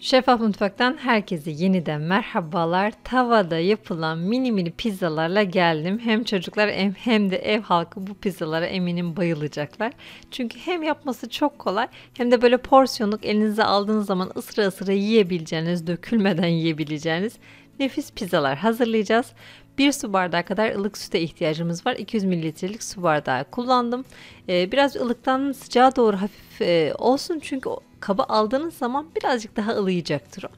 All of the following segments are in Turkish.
Şeffaf Mutfak'tan herkese yeniden merhabalar. Tavada yapılan mini mini pizzalarla geldim. Hem çocuklar hem, hem de ev halkı bu pizzalara eminim bayılacaklar. Çünkü hem yapması çok kolay hem de böyle porsiyonluk elinize aldığınız zaman ısıra ısıra yiyebileceğiniz, dökülmeden yiyebileceğiniz nefis pizzalar hazırlayacağız. 1 su bardağı kadar ılık süte ihtiyacımız var. 200 mililitrelik su bardağı kullandım. Ee, biraz ılıktan sıcağa doğru hafif e, olsun çünkü kaba aldığınız zaman birazcık daha ılıyacaktır o.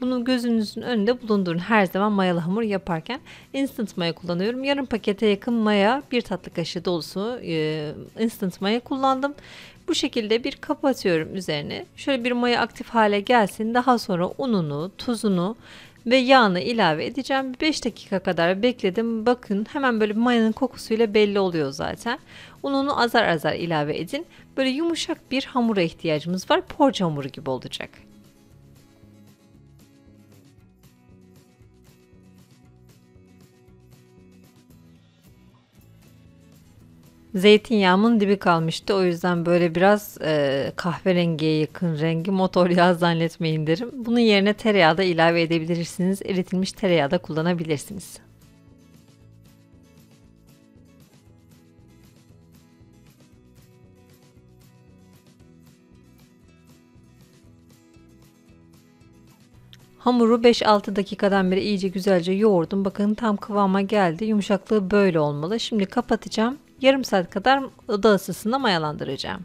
Bunu gözünüzün önünde bulundurun her zaman mayalı hamur yaparken. Instant maya kullanıyorum. Yarım pakete yakın maya, bir tatlı kaşığı dolusu e, instant maya kullandım. Bu şekilde bir kapatıyorum üzerine. Şöyle bir maya aktif hale gelsin. Daha sonra ununu, tuzunu ve yağını ilave edeceğim. 5 dakika kadar bekledim. Bakın hemen böyle mayanın kokusuyla belli oluyor zaten. Ununu azar azar ilave edin. Böyle yumuşak bir hamura ihtiyacımız var. Porca hamuru gibi olacak. Zeytinyağımın dibi kalmıştı. O yüzden böyle biraz e, kahverengiye yakın rengi motor yağı zannetmeyin derim. Bunun yerine tereyağı da ilave edebilirsiniz. Eritilmiş tereyağı da kullanabilirsiniz. Hamuru 5-6 dakikadan beri iyice güzelce yoğurdum. Bakın tam kıvama geldi. Yumuşaklığı böyle olmalı. Şimdi kapatacağım yarım saat kadar oda ısısında mayalandıracağım.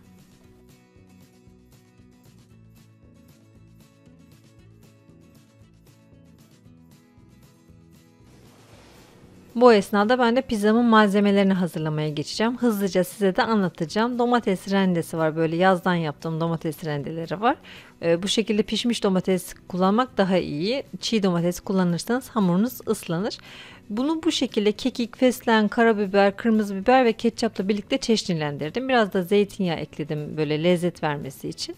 Bu esnada ben de pizzamın malzemelerini hazırlamaya geçeceğim. Hızlıca size de anlatacağım. Domates rendesi var. Böyle yazdan yaptığım domates rendeleri var. Ee, bu şekilde pişmiş domates kullanmak daha iyi. Çiğ domates kullanırsanız hamurunuz ıslanır. Bunu bu şekilde kekik, fesleğen, karabiber, kırmızı biber ve ketçapla birlikte çeşitlendirdim. Biraz da zeytinyağı ekledim böyle lezzet vermesi için.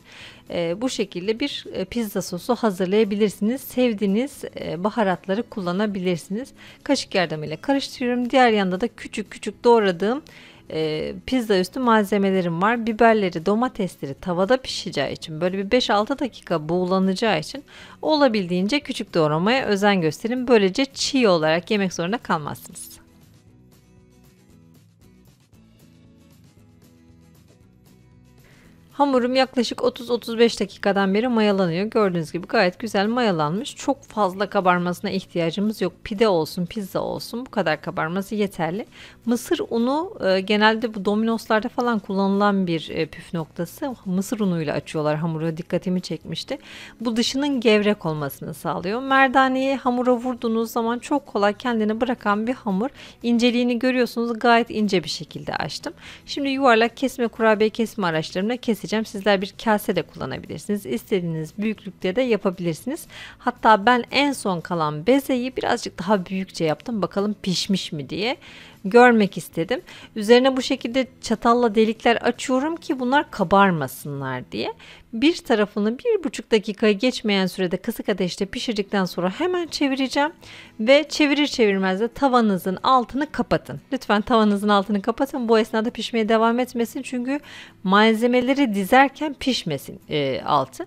E, bu şekilde bir e, pizza sosu hazırlayabilirsiniz. Sevdiğiniz e, baharatları kullanabilirsiniz. Kaşık yardımıyla karıştırıyorum. Diğer yanda da küçük küçük doğradığım e, pizza üstü malzemelerim var. Biberleri, domatesleri tavada pişeceği için böyle bir 5-6 dakika buğulanacağı için olabildiğince küçük doğramaya özen gösterin. Böylece çiğ olarak yemek zorunda kalmazsınız. Hamurum yaklaşık 30-35 dakikadan beri mayalanıyor. Gördüğünüz gibi gayet güzel mayalanmış. Çok fazla kabarmasına ihtiyacımız yok. Pide olsun, pizza olsun bu kadar kabarması yeterli. Mısır unu e, genelde bu dominoslarda falan kullanılan bir e, püf noktası. Mısır unuyla açıyorlar hamuru. Dikkatimi çekmişti. Bu dışının gevrek olmasını sağlıyor. Merdaneyi hamura vurduğunuz zaman çok kolay kendini bırakan bir hamur. İnceliğini görüyorsunuz. Gayet ince bir şekilde açtım. Şimdi yuvarlak kesme kurabiye kesme araçlarımla keseceğim bahsedeceğim. Sizler bir kase de kullanabilirsiniz. İstediğiniz büyüklükte de yapabilirsiniz. Hatta ben en son kalan bezeyi birazcık daha büyükçe yaptım. Bakalım pişmiş mi diye görmek istedim. Üzerine bu şekilde çatalla delikler açıyorum ki bunlar kabarmasınlar diye. Bir tarafını bir buçuk dakikaya geçmeyen sürede kısık ateşte pişirdikten sonra hemen çevireceğim. Ve çevirir çevirmez de tavanızın altını kapatın. Lütfen tavanızın altını kapatın. Bu esnada pişmeye devam etmesin. Çünkü malzemeleri dizerken pişmesin e, altı.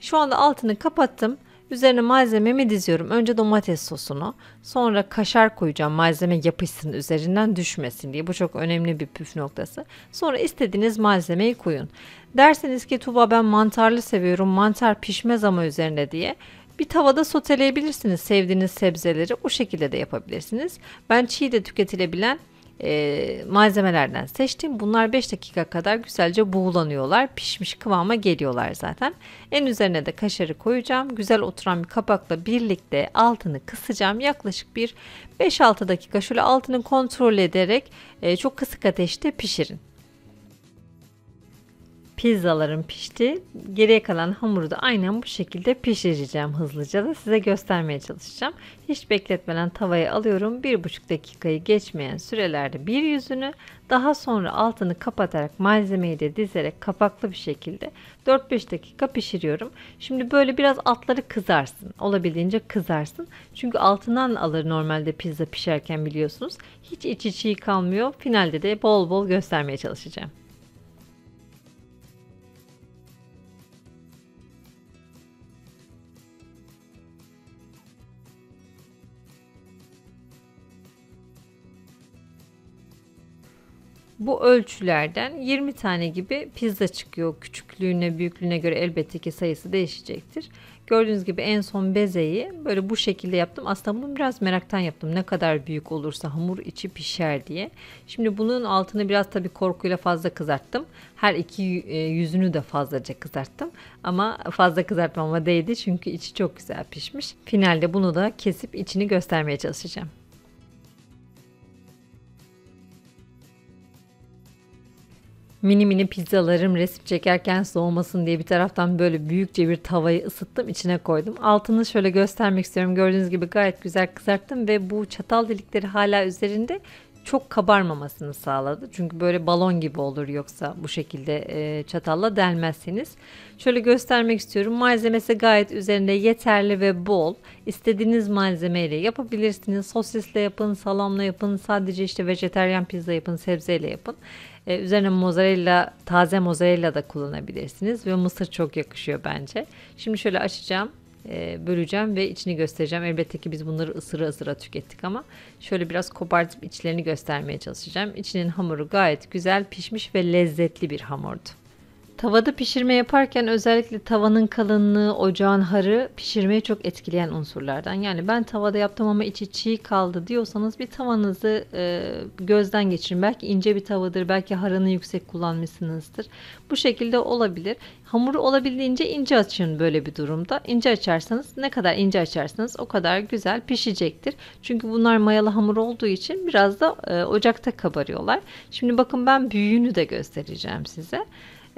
Şu anda altını kapattım. Üzerine malzememi diziyorum. Önce domates sosunu, sonra kaşar koyacağım malzeme yapışsın üzerinden düşmesin diye. Bu çok önemli bir püf noktası. Sonra istediğiniz malzemeyi koyun. Derseniz ki Tuba ben mantarlı seviyorum, mantar pişmez ama üzerine diye. Bir tavada soteleyebilirsiniz sevdiğiniz sebzeleri. O şekilde de yapabilirsiniz. Ben çiğ de tüketilebilen e, malzemelerden seçtim. Bunlar 5 dakika kadar güzelce buğulanıyorlar. Pişmiş kıvama geliyorlar zaten. En üzerine de kaşarı koyacağım. Güzel oturan bir kapakla birlikte altını kısacağım. Yaklaşık bir 5-6 dakika şöyle altını kontrol ederek e, çok kısık ateşte pişirin pizzalarım pişti. Geriye kalan hamuru da aynen bu şekilde pişireceğim hızlıca da size göstermeye çalışacağım. Hiç bekletmeden tavaya alıyorum. 1,5 dakikayı geçmeyen sürelerde bir yüzünü daha sonra altını kapatarak malzemeyi de dizerek kapaklı bir şekilde 4-5 dakika pişiriyorum. Şimdi böyle biraz altları kızarsın. Olabildiğince kızarsın. Çünkü altından alır normalde pizza pişerken biliyorsunuz. Hiç içi çiğ kalmıyor. Finalde de bol bol göstermeye çalışacağım. bu ölçülerden 20 tane gibi pizza çıkıyor. Küçüklüğüne, büyüklüğüne göre elbette ki sayısı değişecektir. Gördüğünüz gibi en son bezeyi böyle bu şekilde yaptım. Aslında bunu biraz meraktan yaptım. Ne kadar büyük olursa hamur içi pişer diye. Şimdi bunun altını biraz tabii korkuyla fazla kızarttım. Her iki e, yüzünü de fazlaca kızarttım. Ama fazla kızartmama değdi çünkü içi çok güzel pişmiş. Finalde bunu da kesip içini göstermeye çalışacağım. mini mini pizzalarım resim çekerken soğumasın diye bir taraftan böyle büyükçe bir tavayı ısıttım içine koydum. Altını şöyle göstermek istiyorum. Gördüğünüz gibi gayet güzel kızarttım ve bu çatal delikleri hala üzerinde çok kabarmamasını sağladı. Çünkü böyle balon gibi olur yoksa bu şekilde e, çatalla delmezseniz. Şöyle göstermek istiyorum. Malzemesi gayet üzerinde yeterli ve bol. İstediğiniz malzemeyle yapabilirsiniz. Sosisle yapın, salamla yapın, sadece işte vejeteryan pizza yapın, sebzeyle yapın. E, üzerine mozzarella, taze mozzarella da kullanabilirsiniz ve mısır çok yakışıyor bence. Şimdi şöyle açacağım e, böleceğim ve içini göstereceğim. Elbette ki biz bunları ısıra ısıra tükettik ama şöyle biraz kopartıp içlerini göstermeye çalışacağım. İçinin hamuru gayet güzel pişmiş ve lezzetli bir hamurdu. Tavada pişirme yaparken özellikle tavanın kalınlığı, ocağın harı pişirmeye çok etkileyen unsurlardan. Yani ben tavada yaptım ama içi çiğ kaldı diyorsanız bir tavanızı e, gözden geçirin. Belki ince bir tavadır, belki harını yüksek kullanmışsınızdır. Bu şekilde olabilir. Hamuru olabildiğince ince açın böyle bir durumda. İnce açarsanız ne kadar ince açarsanız o kadar güzel pişecektir. Çünkü bunlar mayalı hamur olduğu için biraz da e, ocakta kabarıyorlar. Şimdi bakın ben büyüğünü de göstereceğim size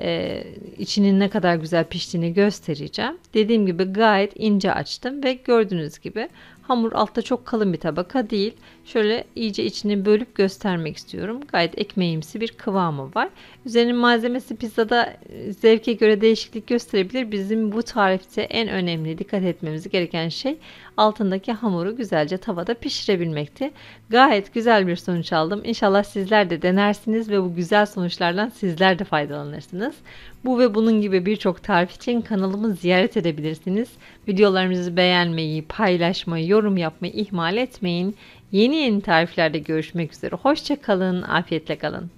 e, içinin ne kadar güzel piştiğini göstereceğim. Dediğim gibi gayet ince açtım ve gördüğünüz gibi Hamur altta çok kalın bir tabaka değil. Şöyle iyice içini bölüp göstermek istiyorum. Gayet ekmeğimsi bir kıvamı var. Üzerinin malzemesi pizzada e, zevke göre değişiklik gösterebilir. Bizim bu tarifte en önemli dikkat etmemiz gereken şey altındaki hamuru güzelce tavada pişirebilmekti. Gayet güzel bir sonuç aldım. İnşallah sizler de denersiniz ve bu güzel sonuçlardan sizler de faydalanırsınız. Bu ve bunun gibi birçok tarif için kanalımı ziyaret edebilirsiniz. Videolarımızı beğenmeyi, paylaşmayı, yorum yapmayı ihmal etmeyin. Yeni yeni tariflerde görüşmek üzere. Hoşçakalın, afiyetle kalın.